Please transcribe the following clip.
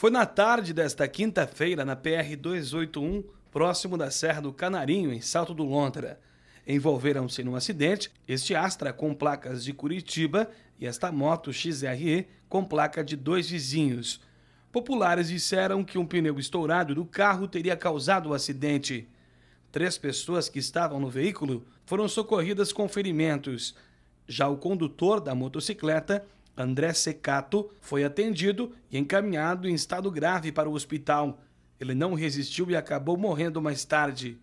Foi na tarde desta quinta-feira, na PR 281, próximo da Serra do Canarinho, em Salto do Lontra. Envolveram-se num acidente este Astra com placas de Curitiba e esta moto XRE com placa de dois vizinhos. Populares disseram que um pneu estourado do carro teria causado o acidente. Três pessoas que estavam no veículo foram socorridas com ferimentos. Já o condutor da motocicleta André Secato, foi atendido e encaminhado em estado grave para o hospital. Ele não resistiu e acabou morrendo mais tarde.